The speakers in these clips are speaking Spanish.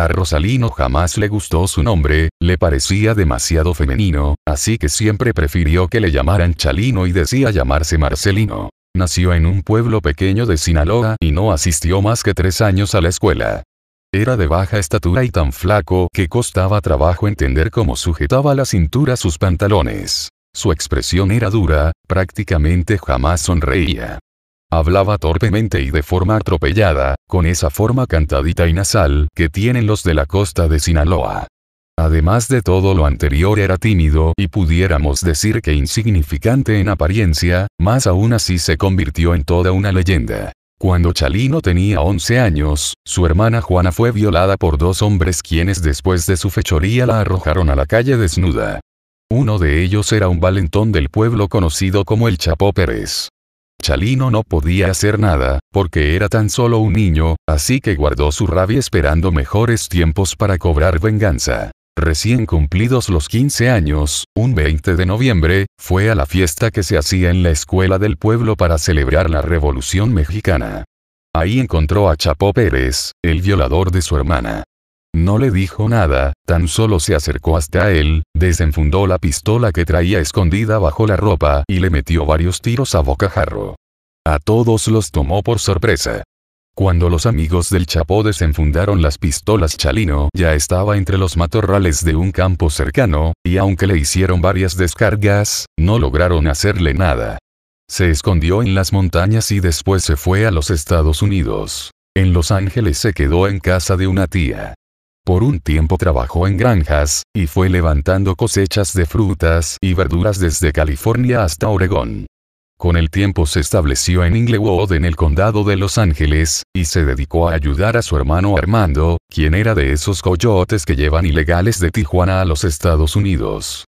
A Rosalino jamás le gustó su nombre, le parecía demasiado femenino, así que siempre prefirió que le llamaran Chalino y decía llamarse Marcelino. Nació en un pueblo pequeño de Sinaloa y no asistió más que tres años a la escuela. Era de baja estatura y tan flaco que costaba trabajo entender cómo sujetaba la cintura sus pantalones. Su expresión era dura, prácticamente jamás sonreía. Hablaba torpemente y de forma atropellada, con esa forma cantadita y nasal que tienen los de la costa de Sinaloa. Además de todo lo anterior era tímido y pudiéramos decir que insignificante en apariencia, más aún así se convirtió en toda una leyenda. Cuando Chalino tenía 11 años, su hermana Juana fue violada por dos hombres quienes después de su fechoría la arrojaron a la calle desnuda. Uno de ellos era un valentón del pueblo conocido como el Chapó Pérez. Chalino no podía hacer nada, porque era tan solo un niño, así que guardó su rabia esperando mejores tiempos para cobrar venganza. Recién cumplidos los 15 años, un 20 de noviembre, fue a la fiesta que se hacía en la escuela del pueblo para celebrar la Revolución Mexicana. Ahí encontró a Chapo Pérez, el violador de su hermana. No le dijo nada, tan solo se acercó hasta él, desenfundó la pistola que traía escondida bajo la ropa y le metió varios tiros a bocajarro. A todos los tomó por sorpresa. Cuando los amigos del Chapo desenfundaron las pistolas Chalino ya estaba entre los matorrales de un campo cercano, y aunque le hicieron varias descargas, no lograron hacerle nada. Se escondió en las montañas y después se fue a los Estados Unidos. En Los Ángeles se quedó en casa de una tía. Por un tiempo trabajó en granjas, y fue levantando cosechas de frutas y verduras desde California hasta Oregón. Con el tiempo se estableció en Inglewood en el condado de Los Ángeles, y se dedicó a ayudar a su hermano Armando, quien era de esos coyotes que llevan ilegales de Tijuana a los Estados Unidos.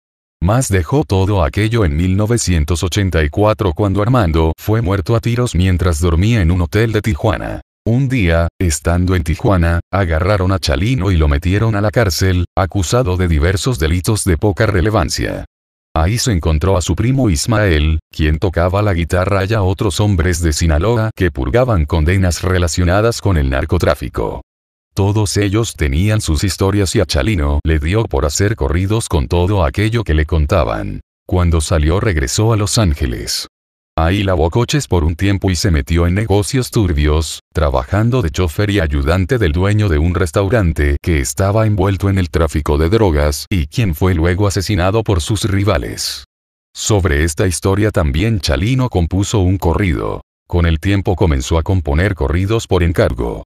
Más dejó todo aquello en 1984 cuando Armando fue muerto a tiros mientras dormía en un hotel de Tijuana. Un día, estando en Tijuana, agarraron a Chalino y lo metieron a la cárcel, acusado de diversos delitos de poca relevancia. Ahí se encontró a su primo Ismael, quien tocaba la guitarra y a otros hombres de Sinaloa que purgaban condenas relacionadas con el narcotráfico. Todos ellos tenían sus historias y a Chalino le dio por hacer corridos con todo aquello que le contaban. Cuando salió regresó a Los Ángeles. Ahí lavó coches por un tiempo y se metió en negocios turbios, trabajando de chofer y ayudante del dueño de un restaurante que estaba envuelto en el tráfico de drogas y quien fue luego asesinado por sus rivales. Sobre esta historia también Chalino compuso un corrido. Con el tiempo comenzó a componer corridos por encargo.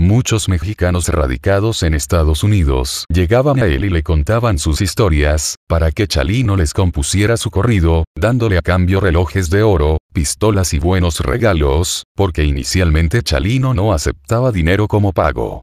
Muchos mexicanos radicados en Estados Unidos llegaban a él y le contaban sus historias, para que Chalino les compusiera su corrido, dándole a cambio relojes de oro, pistolas y buenos regalos, porque inicialmente Chalino no aceptaba dinero como pago.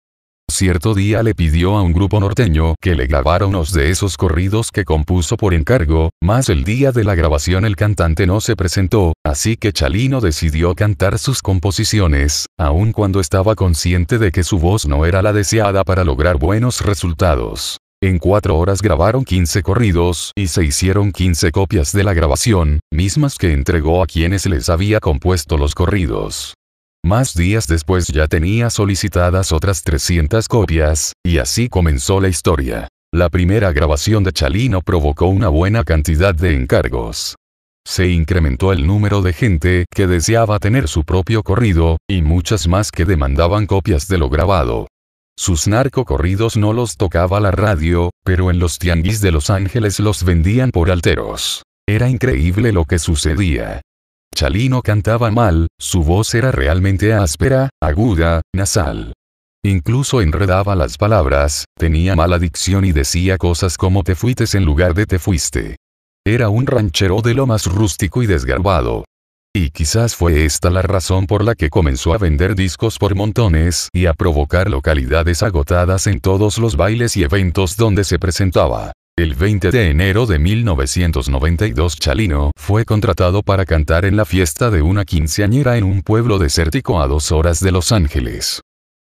Cierto día le pidió a un grupo norteño que le grabara unos de esos corridos que compuso por encargo, mas el día de la grabación el cantante no se presentó, así que Chalino decidió cantar sus composiciones, aun cuando estaba consciente de que su voz no era la deseada para lograr buenos resultados. En cuatro horas grabaron 15 corridos y se hicieron 15 copias de la grabación, mismas que entregó a quienes les había compuesto los corridos. Más días después ya tenía solicitadas otras 300 copias, y así comenzó la historia. La primera grabación de Chalino provocó una buena cantidad de encargos. Se incrementó el número de gente que deseaba tener su propio corrido, y muchas más que demandaban copias de lo grabado. Sus narcocorridos no los tocaba la radio, pero en los tianguis de Los Ángeles los vendían por alteros. Era increíble lo que sucedía. Chalino cantaba mal, su voz era realmente áspera, aguda, nasal. Incluso enredaba las palabras, tenía mala dicción y decía cosas como te fuites en lugar de te fuiste. Era un ranchero de lo más rústico y desgarbado. Y quizás fue esta la razón por la que comenzó a vender discos por montones y a provocar localidades agotadas en todos los bailes y eventos donde se presentaba. El 20 de enero de 1992 Chalino fue contratado para cantar en la fiesta de una quinceañera en un pueblo desértico a dos horas de Los Ángeles.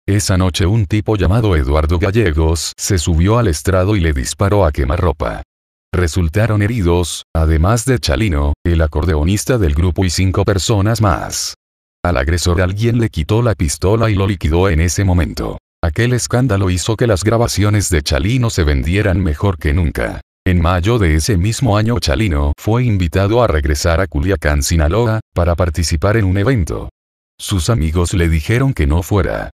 Esa noche un tipo llamado Eduardo Gallegos se subió al estrado y le disparó a quemarropa. Resultaron heridos, además de Chalino, el acordeonista del grupo y cinco personas más. Al agresor alguien le quitó la pistola y lo liquidó en ese momento. Aquel escándalo hizo que las grabaciones de Chalino se vendieran mejor que nunca. En mayo de ese mismo año Chalino fue invitado a regresar a Culiacán, Sinaloa, para participar en un evento. Sus amigos le dijeron que no fuera.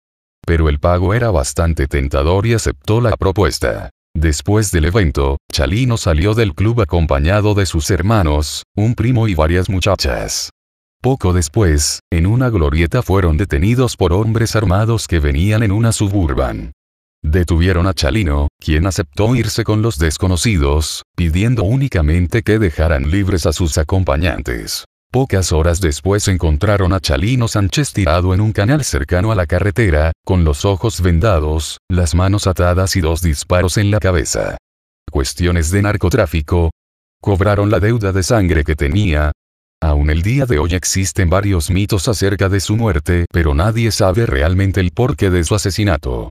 Pero el pago era bastante tentador y aceptó la propuesta. Después del evento, Chalino salió del club acompañado de sus hermanos, un primo y varias muchachas. Poco después, en una glorieta fueron detenidos por hombres armados que venían en una suburban. Detuvieron a Chalino, quien aceptó irse con los desconocidos, pidiendo únicamente que dejaran libres a sus acompañantes. Pocas horas después encontraron a Chalino Sánchez tirado en un canal cercano a la carretera, con los ojos vendados, las manos atadas y dos disparos en la cabeza. Cuestiones de narcotráfico. Cobraron la deuda de sangre que tenía, Aún el día de hoy existen varios mitos acerca de su muerte, pero nadie sabe realmente el porqué de su asesinato.